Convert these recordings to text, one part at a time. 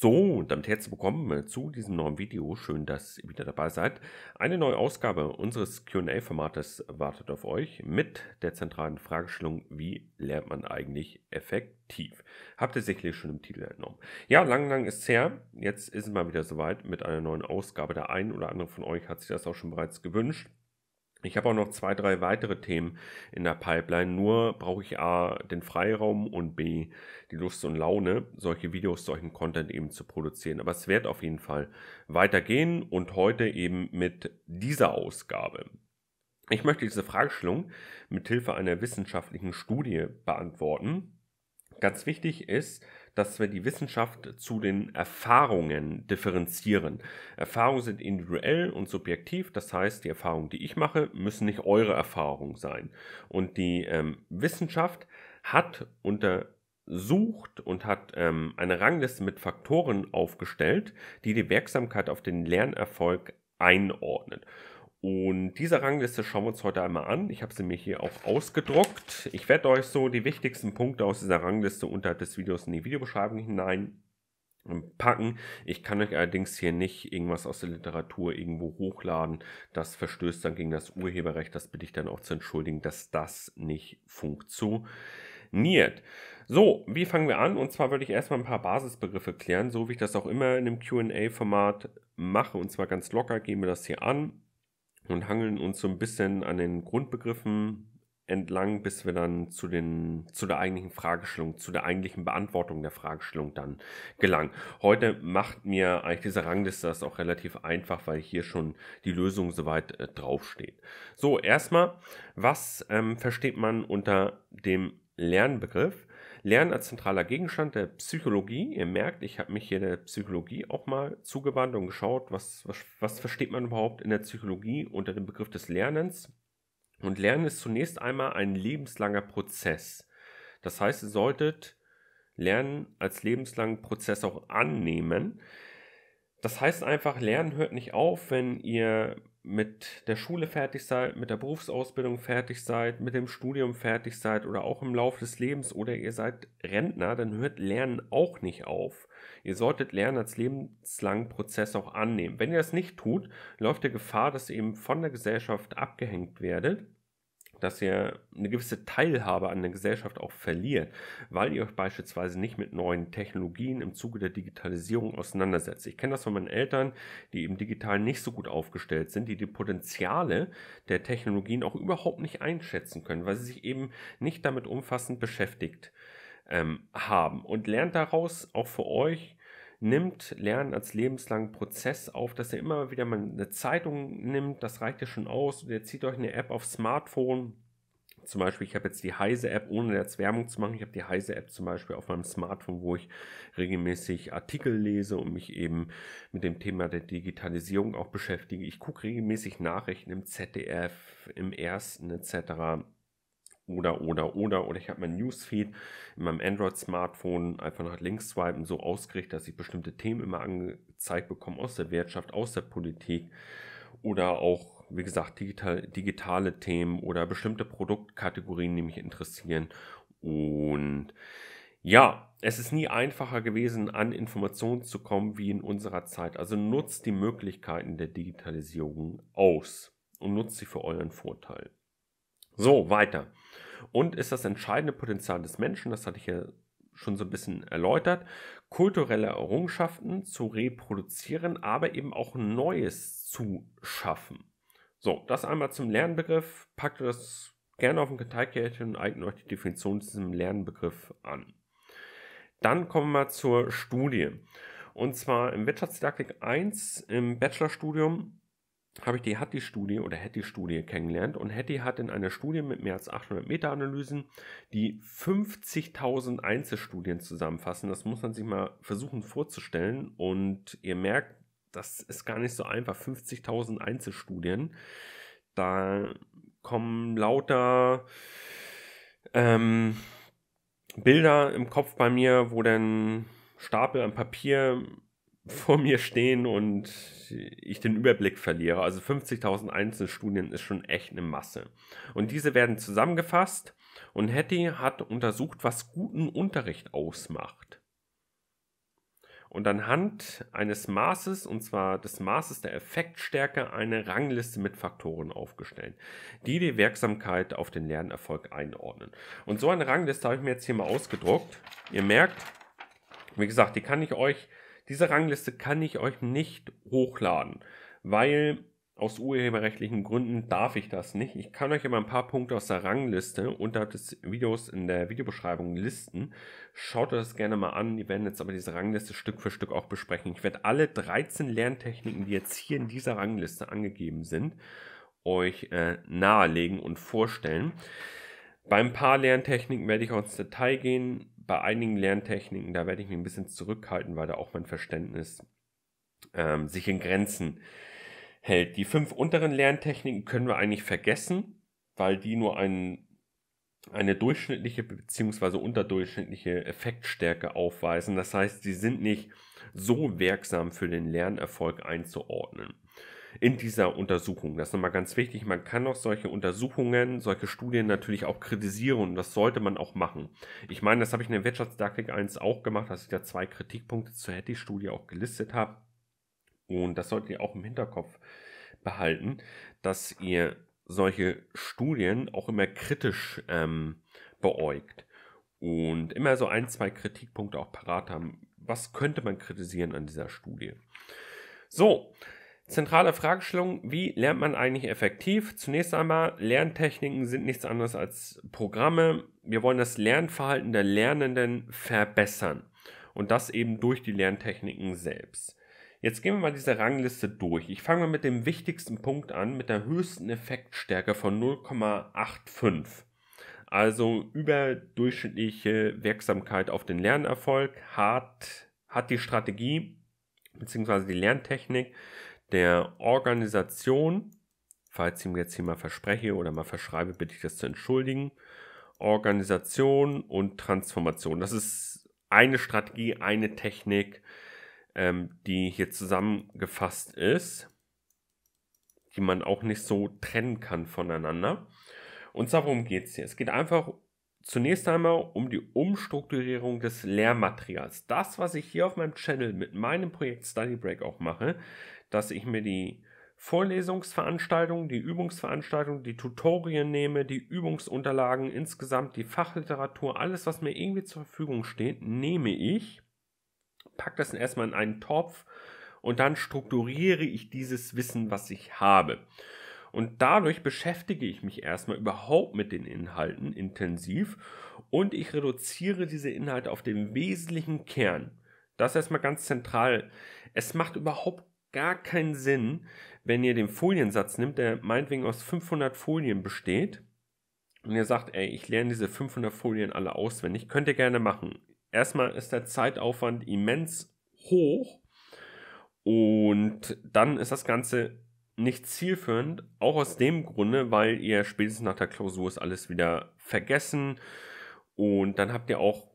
So, und damit herzlich willkommen äh, zu diesem neuen Video. Schön, dass ihr wieder dabei seid. Eine neue Ausgabe unseres QA-Formates wartet auf euch mit der zentralen Fragestellung, wie lernt man eigentlich effektiv? Habt ihr sicherlich schon im Titel entnommen. Ja, lang, lang ist her. Jetzt ist es mal wieder soweit mit einer neuen Ausgabe. Der ein oder andere von euch hat sich das auch schon bereits gewünscht. Ich habe auch noch zwei, drei weitere Themen in der Pipeline. Nur brauche ich A, den Freiraum und B, die Lust und Laune, solche Videos, solchen Content eben zu produzieren. Aber es wird auf jeden Fall weitergehen und heute eben mit dieser Ausgabe. Ich möchte diese Fragestellung mit Hilfe einer wissenschaftlichen Studie beantworten. Ganz wichtig ist, dass wir die Wissenschaft zu den Erfahrungen differenzieren. Erfahrungen sind individuell und subjektiv, das heißt, die Erfahrungen, die ich mache, müssen nicht eure Erfahrungen sein. Und die ähm, Wissenschaft hat unter sucht und hat ähm, eine Rangliste mit Faktoren aufgestellt, die die Wirksamkeit auf den Lernerfolg einordnet. Und diese Rangliste schauen wir uns heute einmal an. Ich habe sie mir hier auch ausgedruckt. Ich werde euch so die wichtigsten Punkte aus dieser Rangliste unterhalb des Videos in die Videobeschreibung hinein ähm, packen. Ich kann euch allerdings hier nicht irgendwas aus der Literatur irgendwo hochladen. Das verstößt dann gegen das Urheberrecht. Das bitte ich dann auch zu entschuldigen, dass das nicht funktioniert. So, wie fangen wir an? Und zwar würde ich erstmal ein paar Basisbegriffe klären, so wie ich das auch immer in einem QA-Format mache. Und zwar ganz locker gehen wir das hier an und hangeln uns so ein bisschen an den Grundbegriffen entlang, bis wir dann zu, den, zu der eigentlichen Fragestellung, zu der eigentlichen Beantwortung der Fragestellung dann gelangen. Heute macht mir eigentlich diese Rangliste das auch relativ einfach, weil hier schon die Lösung soweit äh, draufsteht. So, erstmal, was ähm, versteht man unter dem Lernbegriff. Lernen als zentraler Gegenstand der Psychologie. Ihr merkt, ich habe mich hier der Psychologie auch mal zugewandt und geschaut, was, was, was versteht man überhaupt in der Psychologie unter dem Begriff des Lernens. Und Lernen ist zunächst einmal ein lebenslanger Prozess. Das heißt, ihr solltet Lernen als lebenslangen Prozess auch annehmen. Das heißt einfach, Lernen hört nicht auf, wenn ihr mit der Schule fertig seid, mit der Berufsausbildung fertig seid, mit dem Studium fertig seid oder auch im Laufe des Lebens oder ihr seid Rentner, dann hört Lernen auch nicht auf. Ihr solltet Lernen als lebenslangen Prozess auch annehmen. Wenn ihr das nicht tut, läuft ihr Gefahr, dass ihr eben von der Gesellschaft abgehängt werdet dass ihr eine gewisse Teilhabe an der Gesellschaft auch verliert, weil ihr euch beispielsweise nicht mit neuen Technologien im Zuge der Digitalisierung auseinandersetzt. Ich kenne das von meinen Eltern, die eben digital nicht so gut aufgestellt sind, die die Potenziale der Technologien auch überhaupt nicht einschätzen können, weil sie sich eben nicht damit umfassend beschäftigt ähm, haben. Und lernt daraus auch für euch, nimmt Lernen als lebenslangen Prozess auf, dass ihr immer wieder mal eine Zeitung nimmt, das reicht ja schon aus, und ihr zieht euch eine App aufs Smartphone. Zum Beispiel, ich habe jetzt die Heise-App, ohne jetzt Werbung zu machen, ich habe die Heise-App zum Beispiel auf meinem Smartphone, wo ich regelmäßig Artikel lese und mich eben mit dem Thema der Digitalisierung auch beschäftige. Ich gucke regelmäßig Nachrichten im ZDF, im Ersten etc oder, oder, oder. Oder ich habe mein Newsfeed in meinem Android-Smartphone einfach nach links swipen, so ausgerichtet, dass ich bestimmte Themen immer angezeigt bekomme aus der Wirtschaft, aus der Politik oder auch, wie gesagt, digital, digitale Themen oder bestimmte Produktkategorien, die mich interessieren. Und ja, es ist nie einfacher gewesen, an Informationen zu kommen wie in unserer Zeit. Also nutzt die Möglichkeiten der Digitalisierung aus und nutzt sie für euren Vorteil. So, weiter. Und ist das entscheidende Potenzial des Menschen, das hatte ich ja schon so ein bisschen erläutert, kulturelle Errungenschaften zu reproduzieren, aber eben auch Neues zu schaffen. So, das einmal zum Lernbegriff. Packt das gerne auf ein Karteikärtchen und eignet euch die Definition zu diesem Lernbegriff an. Dann kommen wir zur Studie. Und zwar im Wirtschaftsdidaktik 1 im Bachelorstudium habe ich die Hattie-Studie oder Hattie-Studie kennengelernt und Hattie hat in einer Studie mit mehr als 800 Meta-Analysen, die 50.000 Einzelstudien zusammenfassen. Das muss man sich mal versuchen vorzustellen und ihr merkt, das ist gar nicht so einfach. 50.000 Einzelstudien, da kommen lauter ähm, Bilder im Kopf bei mir, wo dann Stapel an Papier vor mir stehen und ich den Überblick verliere. Also 50.000 Einzelstudien ist schon echt eine Masse. Und diese werden zusammengefasst und Hattie hat untersucht, was guten Unterricht ausmacht. Und anhand eines Maßes, und zwar des Maßes der Effektstärke, eine Rangliste mit Faktoren aufgestellt, die die Wirksamkeit auf den Lernerfolg einordnen. Und so eine Rangliste habe ich mir jetzt hier mal ausgedruckt. Ihr merkt, wie gesagt, die kann ich euch diese Rangliste kann ich euch nicht hochladen, weil aus urheberrechtlichen Gründen darf ich das nicht. Ich kann euch immer ein paar Punkte aus der Rangliste unterhalb des Videos in der Videobeschreibung listen. Schaut euch das gerne mal an. Wir werden jetzt aber diese Rangliste Stück für Stück auch besprechen. Ich werde alle 13 Lerntechniken, die jetzt hier in dieser Rangliste angegeben sind, euch äh, nahelegen und vorstellen. Bei ein paar Lerntechniken werde ich auch ins Detail gehen bei einigen Lerntechniken, da werde ich mich ein bisschen zurückhalten, weil da auch mein Verständnis ähm, sich in Grenzen hält. Die fünf unteren Lerntechniken können wir eigentlich vergessen, weil die nur ein, eine durchschnittliche bzw. unterdurchschnittliche Effektstärke aufweisen. Das heißt, sie sind nicht so wirksam für den Lernerfolg einzuordnen in dieser Untersuchung. Das ist nochmal ganz wichtig. Man kann auch solche Untersuchungen, solche Studien natürlich auch kritisieren und das sollte man auch machen. Ich meine, das habe ich in der Wirtschaftsdidaktik 1 auch gemacht, dass ich da zwei Kritikpunkte zur Hattie-Studie auch gelistet habe. Und das solltet ihr auch im Hinterkopf behalten, dass ihr solche Studien auch immer kritisch ähm, beäugt und immer so ein, zwei Kritikpunkte auch parat haben. Was könnte man kritisieren an dieser Studie? So, Zentrale Fragestellung, wie lernt man eigentlich effektiv? Zunächst einmal, Lerntechniken sind nichts anderes als Programme. Wir wollen das Lernverhalten der Lernenden verbessern und das eben durch die Lerntechniken selbst. Jetzt gehen wir mal diese Rangliste durch. Ich fange mal mit dem wichtigsten Punkt an, mit der höchsten Effektstärke von 0,85. Also überdurchschnittliche Wirksamkeit auf den Lernerfolg hat, hat die Strategie bzw. die Lerntechnik der Organisation, falls ich ihm jetzt hier mal verspreche oder mal verschreibe, bitte ich das zu entschuldigen, Organisation und Transformation. Das ist eine Strategie, eine Technik, ähm, die hier zusammengefasst ist, die man auch nicht so trennen kann voneinander. Und darum geht es hier. Es geht einfach zunächst einmal um die Umstrukturierung des Lehrmaterials. Das, was ich hier auf meinem Channel mit meinem Projekt Study Break auch mache, dass ich mir die Vorlesungsveranstaltung, die Übungsveranstaltung, die Tutorien nehme, die Übungsunterlagen, insgesamt die Fachliteratur, alles, was mir irgendwie zur Verfügung steht, nehme ich, packe das erstmal in einen Topf und dann strukturiere ich dieses Wissen, was ich habe. Und dadurch beschäftige ich mich erstmal überhaupt mit den Inhalten intensiv und ich reduziere diese Inhalte auf den wesentlichen Kern. Das ist erstmal ganz zentral. Es macht überhaupt gar keinen Sinn, wenn ihr den Foliensatz nimmt, der meinetwegen aus 500 Folien besteht und ihr sagt, ey, ich lerne diese 500 Folien alle auswendig, könnt ihr gerne machen. Erstmal ist der Zeitaufwand immens hoch und dann ist das Ganze nicht zielführend, auch aus dem Grunde, weil ihr spätestens nach der Klausur ist alles wieder vergessen und dann habt ihr auch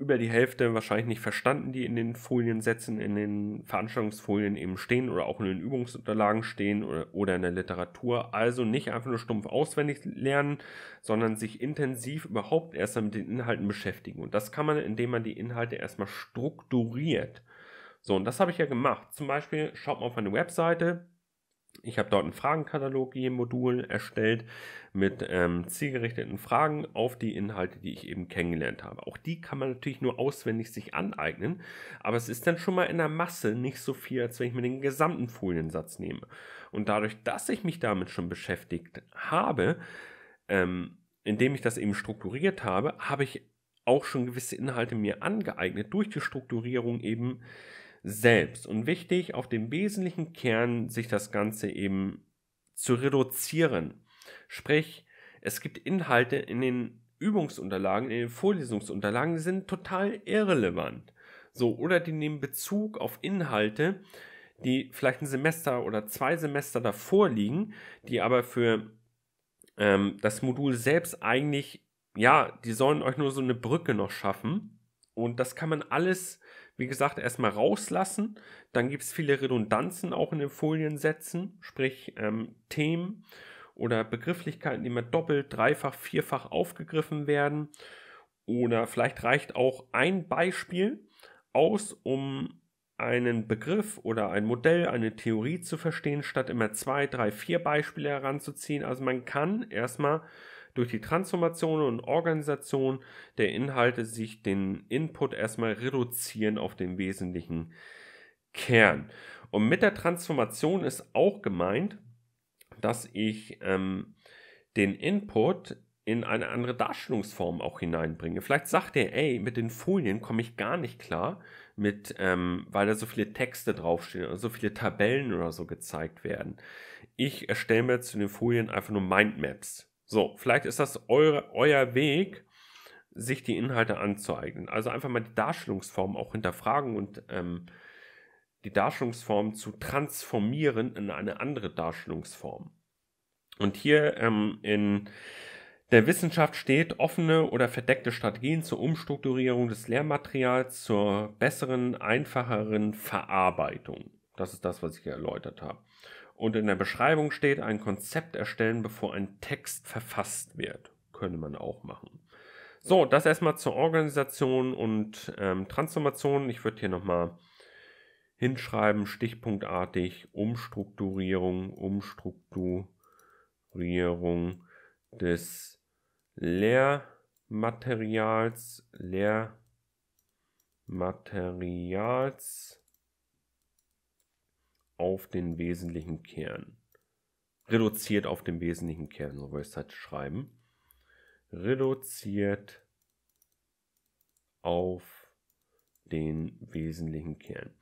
über die Hälfte wahrscheinlich nicht verstanden, die in den Foliensätzen, in den Veranstaltungsfolien eben stehen oder auch in den Übungsunterlagen stehen oder, oder in der Literatur. Also nicht einfach nur stumpf auswendig lernen, sondern sich intensiv überhaupt erstmal mit den Inhalten beschäftigen. Und das kann man, indem man die Inhalte erstmal strukturiert. So, und das habe ich ja gemacht. Zum Beispiel schaut man auf eine Webseite, ich habe dort einen Fragenkatalog je Modul erstellt mit ähm, zielgerichteten Fragen auf die Inhalte, die ich eben kennengelernt habe. Auch die kann man natürlich nur auswendig sich aneignen, aber es ist dann schon mal in der Masse nicht so viel, als wenn ich mir den gesamten Foliensatz nehme. Und dadurch, dass ich mich damit schon beschäftigt habe, ähm, indem ich das eben strukturiert habe, habe ich auch schon gewisse Inhalte mir angeeignet durch die Strukturierung eben selbst. Und wichtig, auf dem wesentlichen Kern sich das Ganze eben zu reduzieren. Sprich, es gibt Inhalte in den Übungsunterlagen, in den Vorlesungsunterlagen, die sind total irrelevant. So, oder die nehmen Bezug auf Inhalte, die vielleicht ein Semester oder zwei Semester davor liegen, die aber für ähm, das Modul selbst eigentlich, ja, die sollen euch nur so eine Brücke noch schaffen. Und das kann man alles wie gesagt, erstmal rauslassen. Dann gibt es viele Redundanzen auch in den Foliensätzen, sprich ähm, Themen oder Begrifflichkeiten, die immer doppelt, dreifach, vierfach aufgegriffen werden. Oder vielleicht reicht auch ein Beispiel aus, um einen Begriff oder ein Modell, eine Theorie zu verstehen, statt immer zwei, drei, vier Beispiele heranzuziehen. Also man kann erstmal durch die Transformation und Organisation der Inhalte sich den Input erstmal reduzieren auf den wesentlichen Kern. Und mit der Transformation ist auch gemeint, dass ich ähm, den Input in eine andere Darstellungsform auch hineinbringe. Vielleicht sagt er, ey, mit den Folien komme ich gar nicht klar, mit, ähm, weil da so viele Texte draufstehen oder so viele Tabellen oder so gezeigt werden. Ich erstelle mir zu den Folien einfach nur Mindmaps. So, vielleicht ist das eure, euer Weg, sich die Inhalte anzueignen. Also einfach mal die Darstellungsform auch hinterfragen und ähm, die Darstellungsform zu transformieren in eine andere Darstellungsform. Und hier ähm, in der Wissenschaft steht, offene oder verdeckte Strategien zur Umstrukturierung des Lehrmaterials zur besseren, einfacheren Verarbeitung. Das ist das, was ich hier erläutert habe. Und in der Beschreibung steht, ein Konzept erstellen, bevor ein Text verfasst wird. Könnte man auch machen. So, das erstmal zur Organisation und ähm, Transformation. Ich würde hier nochmal hinschreiben, stichpunktartig, Umstrukturierung, Umstrukturierung des Lehrmaterials, Lehrmaterials auf den wesentlichen Kern. Reduziert auf den wesentlichen Kern, so würde ich es halt schreiben. Reduziert auf den wesentlichen Kern.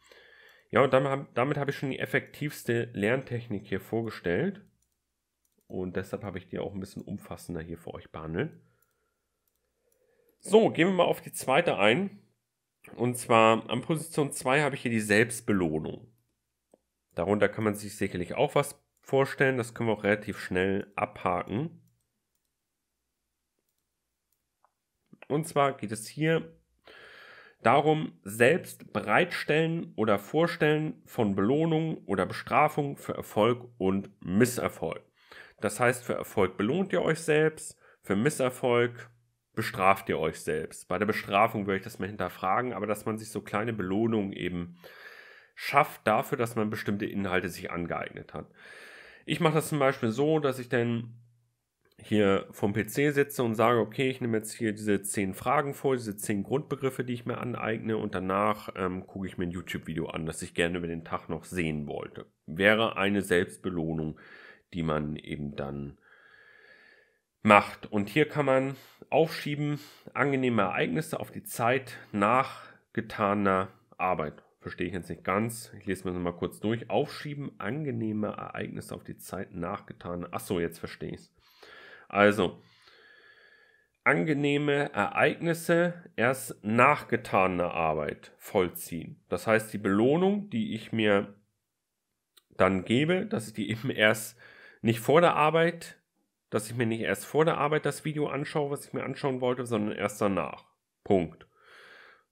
Ja, und damit, damit habe ich schon die effektivste Lerntechnik hier vorgestellt. Und deshalb habe ich die auch ein bisschen umfassender hier für euch behandelt. So, gehen wir mal auf die zweite ein. Und zwar an Position 2 habe ich hier die Selbstbelohnung. Darunter kann man sich sicherlich auch was vorstellen. Das können wir auch relativ schnell abhaken. Und zwar geht es hier darum, selbst Bereitstellen oder Vorstellen von Belohnung oder Bestrafung für Erfolg und Misserfolg. Das heißt, für Erfolg belohnt ihr euch selbst, für Misserfolg bestraft ihr euch selbst. Bei der Bestrafung würde ich das mal hinterfragen, aber dass man sich so kleine Belohnungen eben äh, schafft dafür, dass man bestimmte Inhalte sich angeeignet hat. Ich mache das zum Beispiel so, dass ich dann hier vom PC sitze und sage, okay, ich nehme jetzt hier diese zehn Fragen vor, diese zehn Grundbegriffe, die ich mir aneigne und danach ähm, gucke ich mir ein YouTube-Video an, das ich gerne über den Tag noch sehen wollte. Wäre eine Selbstbelohnung, die man eben dann macht. Und hier kann man aufschieben angenehme Ereignisse auf die Zeit nach getaner Arbeit verstehe ich jetzt nicht ganz. Ich lese mir das mal kurz durch. Aufschieben angenehme Ereignisse auf die Zeit nachgetane. Achso, jetzt verstehe ich es. Also, angenehme Ereignisse erst nachgetaner Arbeit vollziehen. Das heißt, die Belohnung, die ich mir dann gebe, dass ich die eben erst nicht vor der Arbeit, dass ich mir nicht erst vor der Arbeit das Video anschaue, was ich mir anschauen wollte, sondern erst danach. Punkt.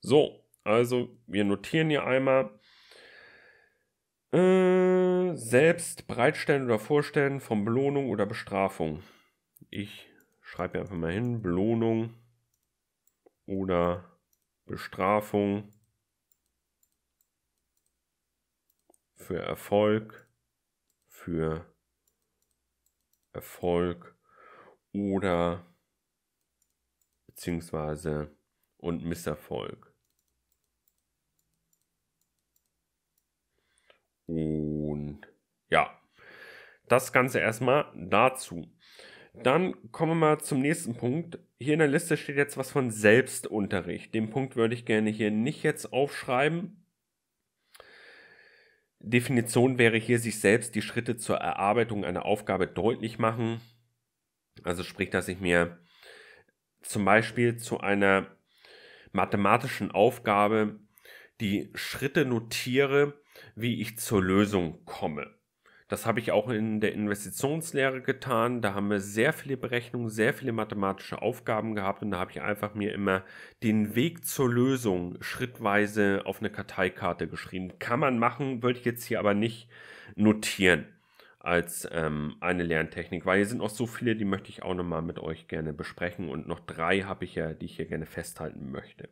So, also, wir notieren hier einmal äh, selbst bereitstellen oder vorstellen von Belohnung oder Bestrafung. Ich schreibe einfach mal hin, Belohnung oder Bestrafung für Erfolg, für Erfolg oder beziehungsweise und Misserfolg. Und ja, das Ganze erstmal dazu. Dann kommen wir mal zum nächsten Punkt. Hier in der Liste steht jetzt was von Selbstunterricht. Den Punkt würde ich gerne hier nicht jetzt aufschreiben. Definition wäre hier, sich selbst die Schritte zur Erarbeitung einer Aufgabe deutlich machen. Also sprich, dass ich mir zum Beispiel zu einer mathematischen Aufgabe die Schritte notiere, wie ich zur Lösung komme. Das habe ich auch in der Investitionslehre getan. Da haben wir sehr viele Berechnungen, sehr viele mathematische Aufgaben gehabt und da habe ich einfach mir immer den Weg zur Lösung schrittweise auf eine Karteikarte geschrieben. Kann man machen, würde ich jetzt hier aber nicht notieren als ähm, eine Lerntechnik, weil hier sind auch so viele, die möchte ich auch nochmal mit euch gerne besprechen und noch drei habe ich ja, die ich hier gerne festhalten möchte.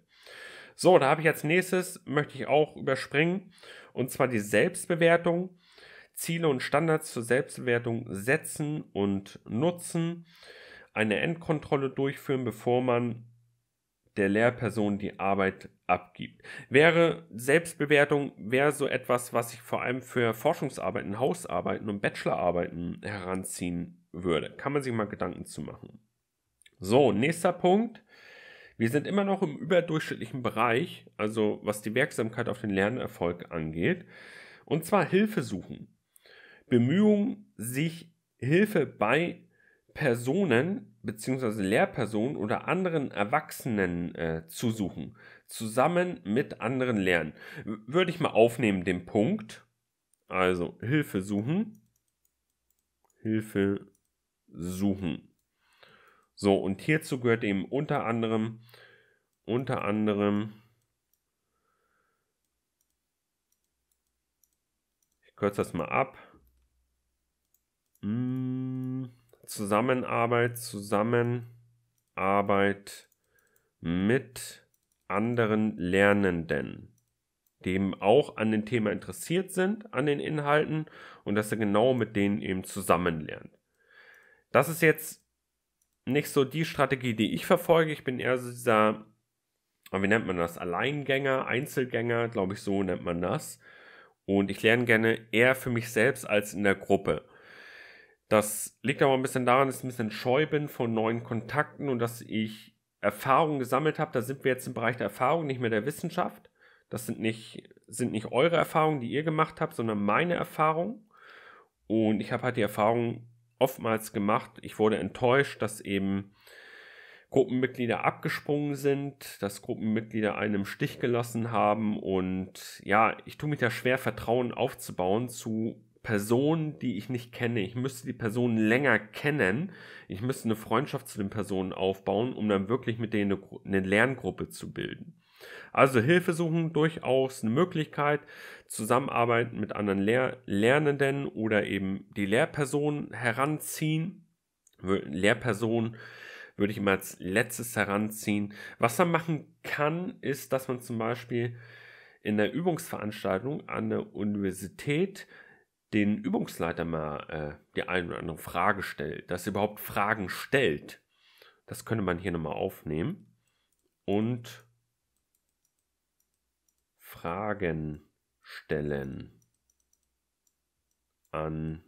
So, da habe ich als nächstes, möchte ich auch überspringen und zwar die Selbstbewertung, Ziele und Standards zur Selbstbewertung setzen und nutzen, eine Endkontrolle durchführen, bevor man der Lehrperson die Arbeit abgibt. Wäre Selbstbewertung, wäre so etwas, was ich vor allem für Forschungsarbeiten, Hausarbeiten und Bachelorarbeiten heranziehen würde. Kann man sich mal Gedanken zu machen. So, nächster Punkt. Wir sind immer noch im überdurchschnittlichen Bereich, also was die Wirksamkeit auf den Lernerfolg angeht. Und zwar Hilfe suchen. Bemühungen, sich Hilfe bei Personen bzw. Lehrpersonen oder anderen Erwachsenen äh, zu suchen. Zusammen mit anderen lernen. Würde ich mal aufnehmen, den Punkt. Also Hilfe suchen. Hilfe suchen. So, und hierzu gehört eben unter anderem, unter anderem, ich kürze das mal ab, hm, Zusammenarbeit, Zusammenarbeit mit anderen Lernenden die eben auch an dem Thema interessiert sind, an den Inhalten und dass er genau mit denen eben zusammen lernt. Das ist jetzt nicht so die Strategie, die ich verfolge. Ich bin eher so dieser, äh, wie nennt man das? Alleingänger, Einzelgänger, glaube ich, so nennt man das. Und ich lerne gerne eher für mich selbst als in der Gruppe. Das liegt aber ein bisschen daran, dass ich ein bisschen scheu bin von neuen Kontakten und dass ich Erfahrungen gesammelt habe. Da sind wir jetzt im Bereich der Erfahrung, nicht mehr der Wissenschaft. Das sind nicht, sind nicht eure Erfahrungen, die ihr gemacht habt, sondern meine Erfahrungen. Und ich habe halt die Erfahrung oftmals gemacht. Ich wurde enttäuscht, dass eben Gruppenmitglieder abgesprungen sind, dass Gruppenmitglieder einen im Stich gelassen haben und ja, ich tue mich da schwer, Vertrauen aufzubauen zu Personen, die ich nicht kenne. Ich müsste die Personen länger kennen. Ich müsste eine Freundschaft zu den Personen aufbauen, um dann wirklich mit denen eine, eine Lerngruppe zu bilden. Also Hilfe suchen durchaus eine Möglichkeit, Zusammenarbeiten mit anderen Lehr Lernenden oder eben die Lehrperson heranziehen. Lehrperson würde ich immer als letztes heranziehen. Was man machen kann, ist, dass man zum Beispiel in der Übungsveranstaltung an der Universität den Übungsleiter mal äh, die eine oder andere Frage stellt, dass er überhaupt Fragen stellt. Das könnte man hier nochmal aufnehmen. Und Fragen stellen an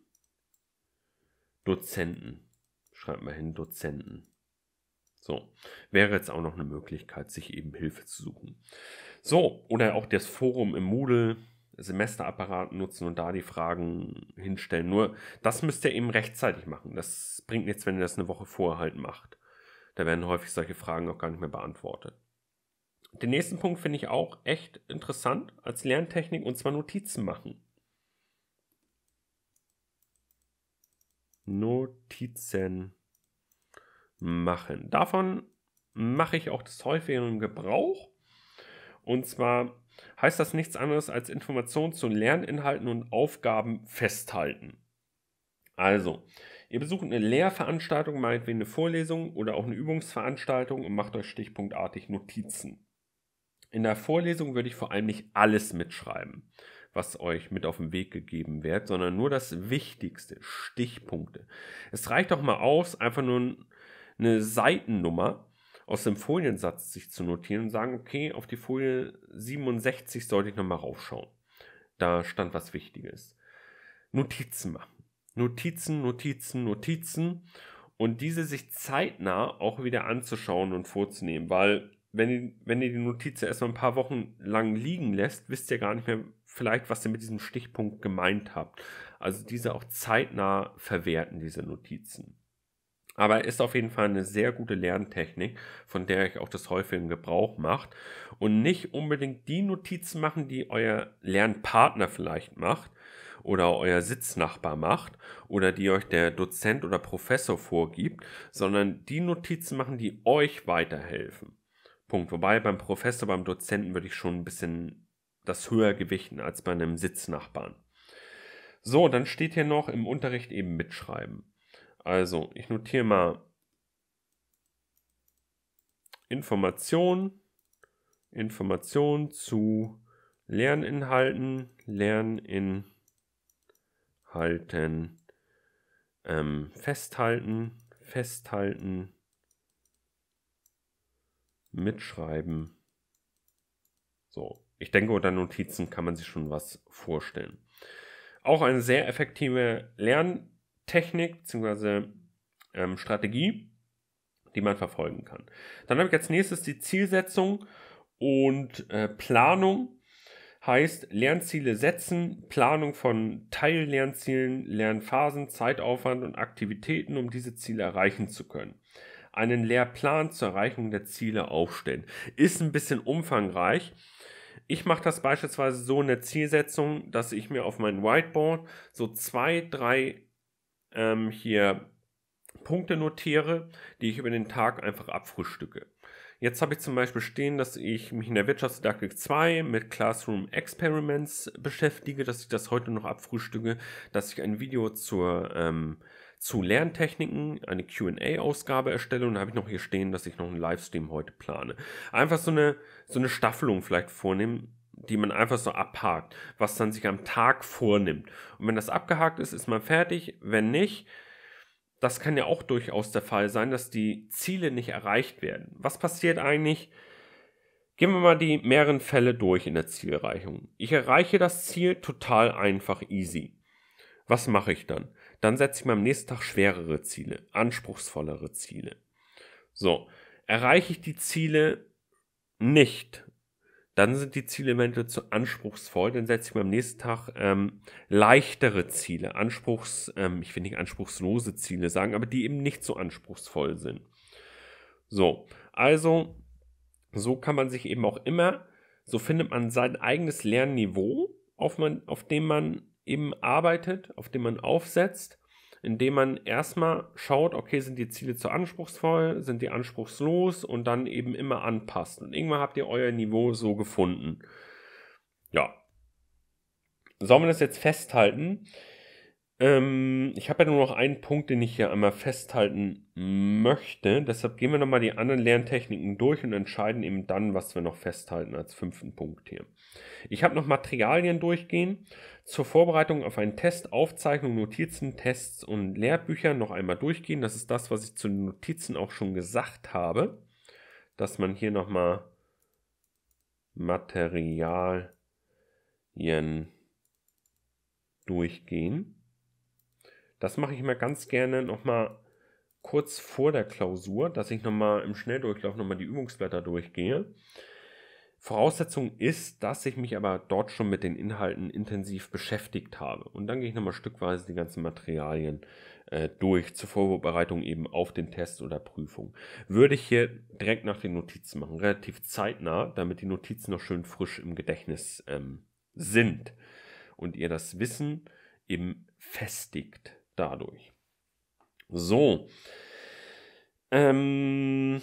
Dozenten. Schreibt mal hin, Dozenten. So, wäre jetzt auch noch eine Möglichkeit, sich eben Hilfe zu suchen. So, oder auch das Forum im Moodle, Semesterapparat nutzen und da die Fragen hinstellen. Nur, das müsst ihr eben rechtzeitig machen. Das bringt nichts, wenn ihr das eine Woche vorher halt macht. Da werden häufig solche Fragen auch gar nicht mehr beantwortet. Den nächsten Punkt finde ich auch echt interessant als Lerntechnik und zwar Notizen machen. Notizen machen. Davon mache ich auch des häufigeren Gebrauch. Und zwar heißt das nichts anderes als Informationen zu Lerninhalten und Aufgaben festhalten. Also, ihr besucht eine Lehrveranstaltung, meinetwegen eine Vorlesung oder auch eine Übungsveranstaltung und macht euch stichpunktartig Notizen. In der Vorlesung würde ich vor allem nicht alles mitschreiben, was euch mit auf den Weg gegeben wird, sondern nur das Wichtigste, Stichpunkte. Es reicht auch mal aus, einfach nur eine Seitennummer aus dem Foliensatz sich zu notieren und sagen, okay, auf die Folie 67 sollte ich nochmal raufschauen. Da stand was Wichtiges. Notizen machen. Notizen, Notizen, Notizen und diese sich zeitnah auch wieder anzuschauen und vorzunehmen, weil wenn ihr, wenn ihr die Notiz ja erstmal ein paar Wochen lang liegen lässt, wisst ihr gar nicht mehr vielleicht, was ihr mit diesem Stichpunkt gemeint habt. Also diese auch zeitnah verwerten, diese Notizen. Aber ist auf jeden Fall eine sehr gute Lerntechnik, von der ich auch das häufigen Gebrauch macht. Und nicht unbedingt die Notizen machen, die euer Lernpartner vielleicht macht oder euer Sitznachbar macht oder die euch der Dozent oder Professor vorgibt, sondern die Notizen machen, die euch weiterhelfen. Punkt. Wobei beim Professor, beim Dozenten würde ich schon ein bisschen das höher gewichten als bei einem Sitznachbarn. So, dann steht hier noch im Unterricht eben mitschreiben. Also, ich notiere mal Information, Information zu Lerninhalten, Lerninhalten ähm, festhalten, festhalten, mitschreiben. So, ich denke, unter Notizen kann man sich schon was vorstellen. Auch eine sehr effektive Lerntechnik bzw. Ähm, Strategie, die man verfolgen kann. Dann habe ich als nächstes die Zielsetzung und äh, Planung. Heißt, Lernziele setzen, Planung von Teillernzielen, Lernphasen, Zeitaufwand und Aktivitäten, um diese Ziele erreichen zu können einen Lehrplan zur Erreichung der Ziele aufstellen. Ist ein bisschen umfangreich. Ich mache das beispielsweise so in der Zielsetzung, dass ich mir auf mein Whiteboard so zwei, drei ähm, hier Punkte notiere, die ich über den Tag einfach abfrühstücke. Jetzt habe ich zum Beispiel stehen, dass ich mich in der Wirtschaftsdidaktik 2 mit Classroom Experiments beschäftige, dass ich das heute noch abfrühstücke, dass ich ein Video zur ähm, zu Lerntechniken eine QA-Ausgabe erstelle und da habe ich noch hier stehen, dass ich noch einen Livestream heute plane. Einfach so eine, so eine Staffelung vielleicht vornehmen, die man einfach so abhakt, was dann sich am Tag vornimmt. Und wenn das abgehakt ist, ist man fertig. Wenn nicht, das kann ja auch durchaus der Fall sein, dass die Ziele nicht erreicht werden. Was passiert eigentlich? Gehen wir mal die mehreren Fälle durch in der Zielerreichung. Ich erreiche das Ziel total einfach easy. Was mache ich dann? Dann setze ich mir am nächsten Tag schwerere Ziele, anspruchsvollere Ziele. So, erreiche ich die Ziele nicht, dann sind die Ziele eventuell zu anspruchsvoll, dann setze ich mir am nächsten Tag ähm, leichtere Ziele, anspruchs, ähm, ich will nicht anspruchslose Ziele sagen, aber die eben nicht so anspruchsvoll sind. So, also so kann man sich eben auch immer, so findet man sein eigenes Lernniveau, auf, man, auf dem man eben arbeitet, auf dem man aufsetzt, indem man erstmal schaut, okay, sind die Ziele zu anspruchsvoll, sind die anspruchslos und dann eben immer anpasst. Und irgendwann habt ihr euer Niveau so gefunden. Ja. Soll man das jetzt festhalten? Ähm, ich habe ja nur noch einen Punkt, den ich hier einmal festhalten möchte. Deshalb gehen wir nochmal die anderen Lerntechniken durch und entscheiden eben dann, was wir noch festhalten als fünften Punkt hier. Ich habe noch Materialien durchgehen. Zur Vorbereitung auf einen Test, Aufzeichnung, Notizen, Tests und Lehrbücher noch einmal durchgehen. Das ist das, was ich zu den Notizen auch schon gesagt habe, dass man hier nochmal Materialien durchgehen. Das mache ich mir ganz gerne nochmal kurz vor der Klausur, dass ich nochmal im Schnelldurchlauf nochmal die Übungsblätter durchgehe Voraussetzung ist, dass ich mich aber dort schon mit den Inhalten intensiv beschäftigt habe. Und dann gehe ich nochmal stückweise die ganzen Materialien äh, durch zur Vorbereitung eben auf den Test oder Prüfung. Würde ich hier direkt nach den Notizen machen, relativ zeitnah, damit die Notizen noch schön frisch im Gedächtnis ähm, sind und ihr das Wissen eben festigt dadurch. So. Ähm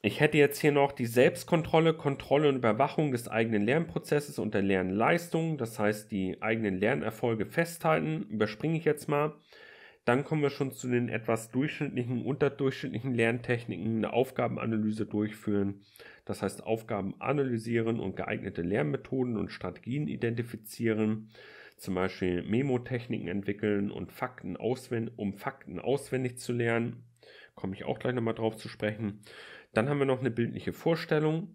ich hätte jetzt hier noch die Selbstkontrolle, Kontrolle und Überwachung des eigenen Lernprozesses und der Lernleistung, das heißt die eigenen Lernerfolge festhalten, überspringe ich jetzt mal. Dann kommen wir schon zu den etwas durchschnittlichen, unterdurchschnittlichen Lerntechniken, eine Aufgabenanalyse durchführen, das heißt Aufgaben analysieren und geeignete Lernmethoden und Strategien identifizieren, zum Beispiel Memo-Techniken entwickeln und Fakten auswendig, um Fakten auswendig zu lernen, komme ich auch gleich nochmal drauf zu sprechen. Dann haben wir noch eine bildliche Vorstellung.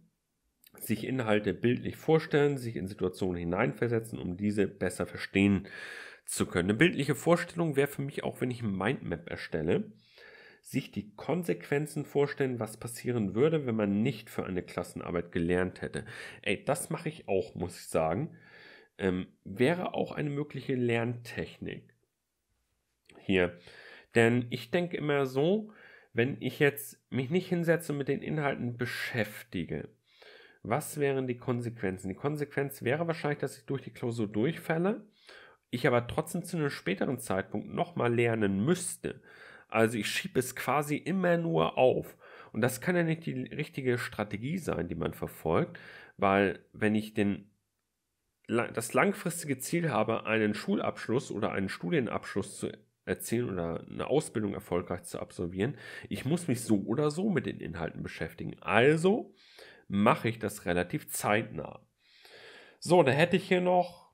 Sich Inhalte bildlich vorstellen, sich in Situationen hineinversetzen, um diese besser verstehen zu können. Eine bildliche Vorstellung wäre für mich auch, wenn ich ein Mindmap erstelle, sich die Konsequenzen vorstellen, was passieren würde, wenn man nicht für eine Klassenarbeit gelernt hätte. Ey, das mache ich auch, muss ich sagen. Ähm, wäre auch eine mögliche Lerntechnik hier. Denn ich denke immer so, wenn ich jetzt mich nicht hinsetze und mit den Inhalten beschäftige, was wären die Konsequenzen? Die Konsequenz wäre wahrscheinlich, dass ich durch die Klausur durchfalle, ich aber trotzdem zu einem späteren Zeitpunkt nochmal lernen müsste. Also ich schiebe es quasi immer nur auf. Und das kann ja nicht die richtige Strategie sein, die man verfolgt, weil wenn ich den, das langfristige Ziel habe, einen Schulabschluss oder einen Studienabschluss zu erzählen oder eine Ausbildung erfolgreich zu absolvieren, ich muss mich so oder so mit den Inhalten beschäftigen. Also mache ich das relativ zeitnah. So, da hätte ich hier noch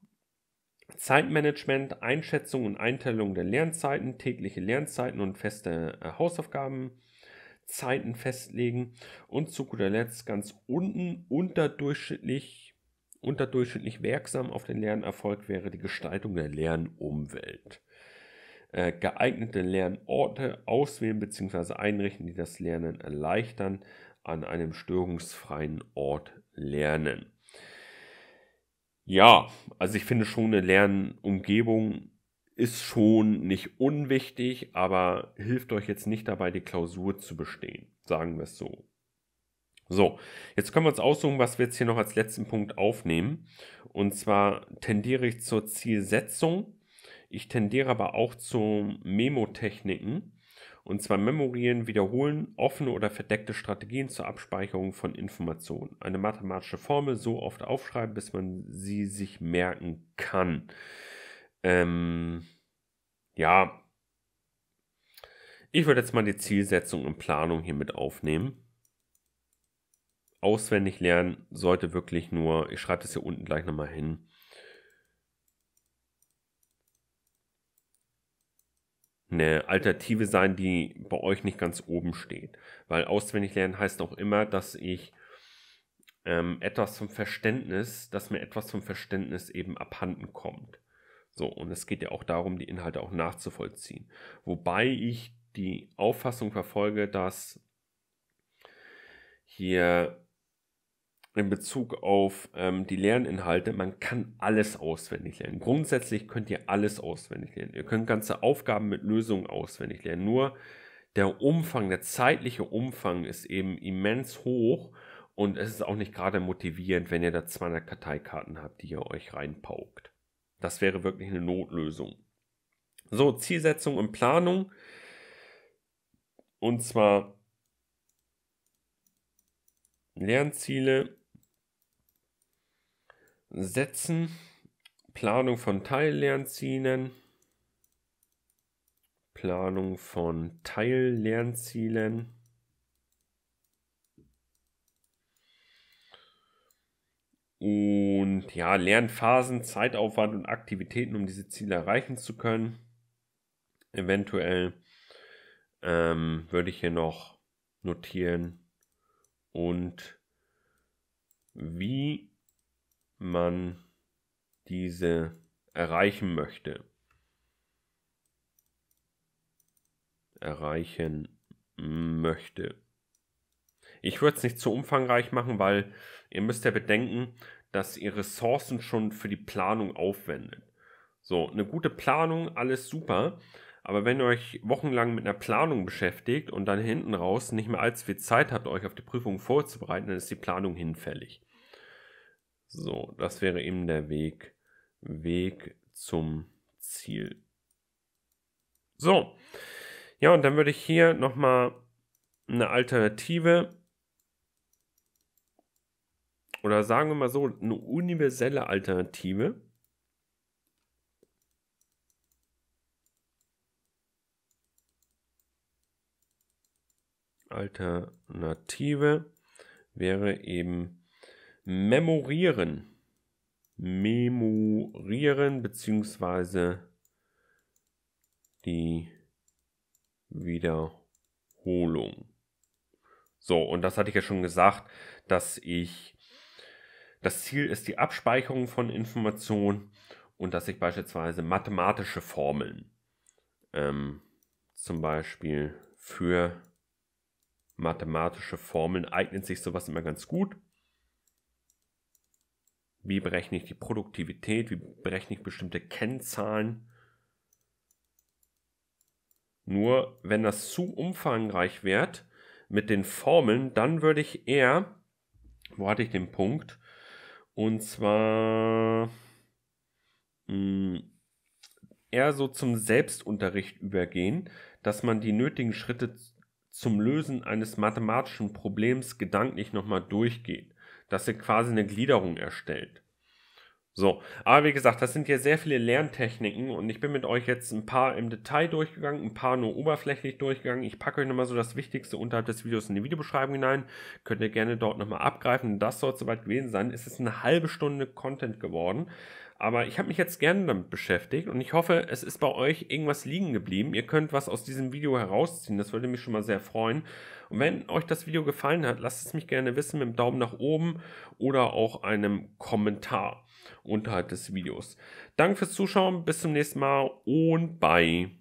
Zeitmanagement, Einschätzung und Einteilung der Lernzeiten, tägliche Lernzeiten und feste äh, Hausaufgabenzeiten festlegen und zu guter Letzt ganz unten unterdurchschnittlich, unterdurchschnittlich wirksam auf den Lernerfolg wäre die Gestaltung der Lernumwelt. Äh, geeignete Lernorte auswählen bzw. einrichten, die das Lernen erleichtern, an einem störungsfreien Ort lernen. Ja, also ich finde schon eine Lernumgebung ist schon nicht unwichtig, aber hilft euch jetzt nicht dabei, die Klausur zu bestehen. Sagen wir es so. So, jetzt können wir uns aussuchen, was wir jetzt hier noch als letzten Punkt aufnehmen. Und zwar tendiere ich zur Zielsetzung ich tendiere aber auch zu Memo-Techniken. Und zwar memorieren, wiederholen offene oder verdeckte Strategien zur Abspeicherung von Informationen. Eine mathematische Formel so oft aufschreiben, bis man sie sich merken kann. Ähm, ja. Ich würde jetzt mal die Zielsetzung und Planung hier mit aufnehmen. Auswendig lernen sollte wirklich nur, ich schreibe das hier unten gleich nochmal hin, eine Alternative sein, die bei euch nicht ganz oben steht. Weil auswendig lernen heißt auch immer, dass ich ähm, etwas zum Verständnis, dass mir etwas zum Verständnis eben abhanden kommt. So, und es geht ja auch darum, die Inhalte auch nachzuvollziehen. Wobei ich die Auffassung verfolge, dass hier in Bezug auf ähm, die Lerninhalte, man kann alles auswendig lernen. Grundsätzlich könnt ihr alles auswendig lernen. Ihr könnt ganze Aufgaben mit Lösungen auswendig lernen. Nur der Umfang, der zeitliche Umfang ist eben immens hoch und es ist auch nicht gerade motivierend, wenn ihr da 200 Karteikarten habt, die ihr euch reinpaukt. Das wäre wirklich eine Notlösung. So, Zielsetzung und Planung. Und zwar Lernziele Setzen, Planung von Teillernzielen, Planung von Teillernzielen. Und ja, Lernphasen, Zeitaufwand und Aktivitäten, um diese Ziele erreichen zu können. Eventuell ähm, würde ich hier noch notieren. Und wie man diese erreichen möchte. Erreichen möchte. Ich würde es nicht zu umfangreich machen, weil ihr müsst ja bedenken, dass ihr Ressourcen schon für die Planung aufwendet. So, eine gute Planung, alles super. Aber wenn ihr euch wochenlang mit einer Planung beschäftigt und dann hinten raus nicht mehr allzu viel Zeit habt, euch auf die Prüfung vorzubereiten, dann ist die Planung hinfällig. So, das wäre eben der Weg, Weg zum Ziel. So, ja, und dann würde ich hier nochmal eine Alternative oder sagen wir mal so, eine universelle Alternative. Alternative wäre eben Memorieren. Memorieren beziehungsweise die Wiederholung. So, und das hatte ich ja schon gesagt, dass ich das Ziel ist die Abspeicherung von Informationen und dass ich beispielsweise mathematische Formeln ähm, zum Beispiel für mathematische Formeln eignet sich sowas immer ganz gut. Wie berechne ich die Produktivität? Wie berechne ich bestimmte Kennzahlen? Nur wenn das zu umfangreich wird mit den Formeln, dann würde ich eher, wo hatte ich den Punkt? Und zwar mh, hm, eher so zum Selbstunterricht übergehen, dass man die nötigen Schritte zum Lösen eines mathematischen Problems gedanklich nochmal durchgeht dass ihr quasi eine Gliederung erstellt. So, aber wie gesagt, das sind hier sehr viele Lerntechniken und ich bin mit euch jetzt ein paar im Detail durchgegangen, ein paar nur oberflächlich durchgegangen. Ich packe euch nochmal so das Wichtigste unterhalb des Videos in die Videobeschreibung hinein. Könnt ihr gerne dort nochmal abgreifen. Das soll soweit gewesen sein. Es ist eine halbe Stunde Content geworden. Aber ich habe mich jetzt gerne damit beschäftigt und ich hoffe, es ist bei euch irgendwas liegen geblieben. Ihr könnt was aus diesem Video herausziehen. Das würde mich schon mal sehr freuen. Und wenn euch das Video gefallen hat, lasst es mich gerne wissen mit einem Daumen nach oben oder auch einem Kommentar unterhalb des Videos. Danke fürs Zuschauen, bis zum nächsten Mal und bye.